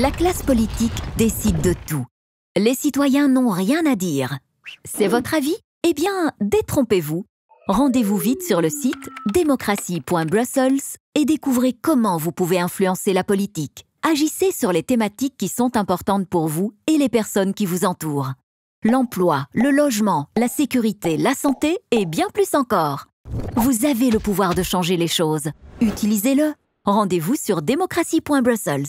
La classe politique décide de tout. Les citoyens n'ont rien à dire. C'est votre avis Eh bien, détrompez-vous. Rendez-vous vite sur le site démocratie.brussels et découvrez comment vous pouvez influencer la politique. Agissez sur les thématiques qui sont importantes pour vous et les personnes qui vous entourent. L'emploi, le logement, la sécurité, la santé et bien plus encore. Vous avez le pouvoir de changer les choses. Utilisez-le. Rendez-vous sur démocratie.brussels.